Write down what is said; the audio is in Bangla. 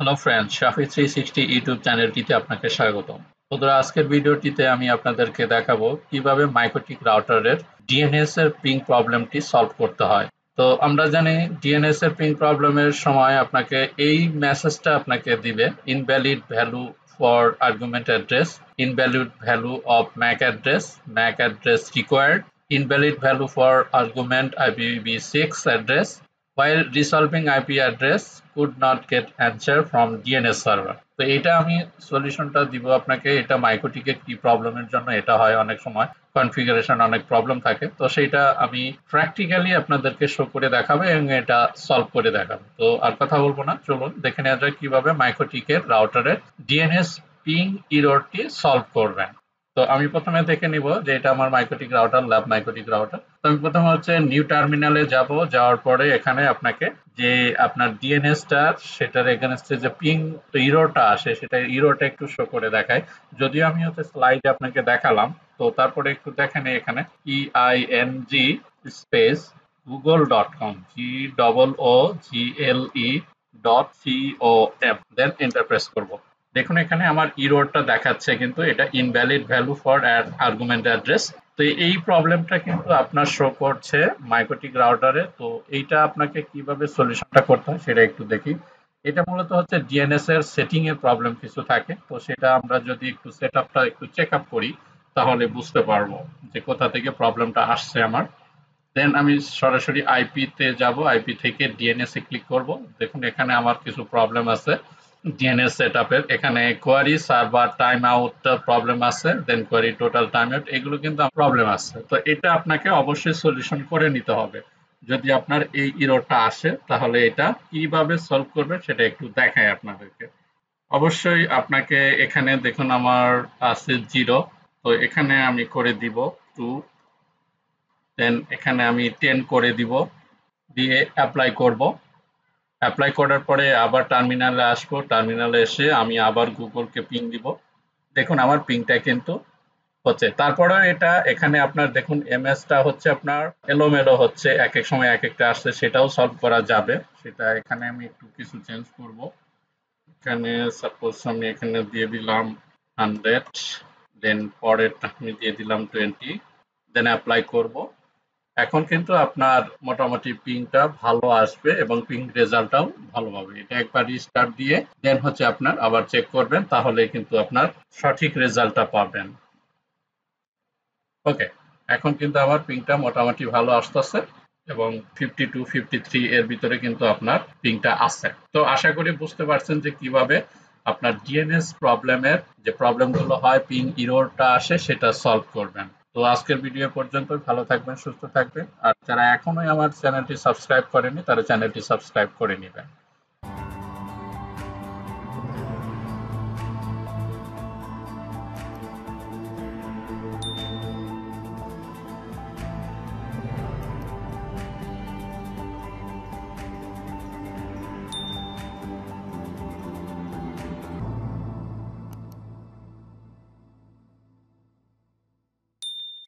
hello friend Shafi three sixty YouTube চ্যানেলটিতে আপনাকে স্বাগত বন্ধুরা আজকের ভিডিওটিতে আমি আপনাদেরকে দেখাবো কিভাবে মাইক্রোটিক রাউটারের ডিএনএস এর পিং প্রবলেমটি সলভ করতে হয় তো আমরা জানি ডিএনএস এর পিং প্রবলেমের সময় আপনাকে এই মেসেজটা আপনাকে দিবে invalid value for argument address invalid value of MAC address MAC address required invalid invalid value for argument six address while resolving IP address could not get answer from DNS server তো এটা আমি সলিউশনটা দিব আপনাকে এটা মাইকোটিকে কি প্রবলেমের জন্য এটা হয় অনেক সময় কনফিগারেশন অনেক প্রবলেম থাকে তো সেটা আমি প্র্যাকটিক্যালি আপনাদেরকে শো করে দেখাবো এবং এটা সলভ করে দেখাবো তো আর কথা বলবো না চলুন দেখে নেওয়া যাক কিভাবে মাইকোটিকের রাউটারের ডিএনএস পিং ইরোরটি সলভ করবেন তো আমি প্রথমে দেখে নিব যে এটা আমার MikroTik router lab MikroTik router তো আমি প্রথমে হচ্ছে নিউ টার্মিনালে যাব যাওয়ার পরে এখানে আপনাকে যে আপনার ডিএনএস টা সেটার এগেনস্টে যে পিং ইরোটা আসে সেটা ইরোটা একটু শো করে দেখায় যদিও আমি হচ্ছে স্লাইড আপনাকে দেখালাম তো তারপরে একটু দেখেন এখানে E I N G space Google dot com G double O G L E dot C O M then enter press করবো দেখুন এখানে আমার ইরোরটা দেখাচ্ছে কিন্তু এটা invalid value for argument address তো এই প্রবলেমটা কিন্তু আপনার শো করছে মাইকোটিক রাউটারে তো এইটা আপনাকে কিভাবে সলিউশনটা করতে হয় সেটা একটু দেখি এটা মূলত হচ্ছে ডিএনএস এর সেটিং এর প্রবলেম কিছু থাকে তো সেটা আমরা যদি একটু সেট আপটা একটু চেক আপ করি তাহলে বুঝতে পারবো যে কোথা থেকে প্রবলেমটা আসছে আমার দেন আমি সরাসরি আইপি তে যাব আইপি থেকে ডিএনএস এ ক্লিক করব দেখুন এখানে আমার কিছু প্রবলেম আছে setup এর এখানে query server time out problem আছে then query total time out এগুলো কিন্তু প্রবলেম আছে তো এটা আপনাকে অবশ্যই সলিউশন করে নিতে হবে যদি আপনার এই ইরোটা আসে তাহলে এটা কিভাবে সলভ করবে সেটা একটু দেখায় আপনাদেরকে অবশ্যই আপনাকে এখানে দেখুন আমার আছে জিরো তো এখানে আমি করে দিব টু দেন এখানে আমি টেন করে দিব দিয়ে অ্যাপ্লাই করবো অ্যাপ্লাই করার পরে আবার টার্মিনালে আসবো টার্মিনালে এসে আমি আবার গুগলকে পিং দিব দেখুন আমার পিংটা কিন্তু হচ্ছে তারপরেও এটা এখানে আপনার দেখুন এমএসটা হচ্ছে আপনার এলোমেলো হচ্ছে এক এক সময় এক একটা আসছে সেটাও সলভ করা যাবে সেটা এখানে আমি একটু কিছু চেঞ্জ করব এখানে সাপোজ আমি এখানে দিয়ে দিলাম হান্ড্রেড দেন পরেরটা আমি দিয়ে দিলাম টোয়েন্টি দেন অ্যাপ্লাই করবো এখন কিন্তু আপনার মোটামুটি পিংটা ভালো আসবে এবং পিং রেজাল্টটাও ভালো হবে এটা একবার রিস্টার্ট দিয়ে দেন হচ্ছে আপনার আবার চেক করবেন তাহলে কিন্তু আপনার সঠিক রেজাল্টটা পাবেন ওকে এখন কিন্তু আমার পিংটা মোটামুটি ভালো আসতেছে এবং ফিফটি টু ফিফটি থ্রি এর ভিতরে কিন্তু আপনার পিংটা আছে তো আশা করি বুঝতে পারছেন যে কিভাবে আপনার ডিএনএস প্রবলেমের যে প্রবলেমগুলো হয় পিং ইরোরটা আসে সেটা সলভ করবেন তো আজকের ভিডিও পর্যন্ত ভালো থাকবেন সুস্থ থাকবেন আর যারা এখনোই আমার চ্যানেলটি সাবস্ক্রাইব করেনি তারা চ্যানেলটি সাবস্ক্রাইব করে নেবেন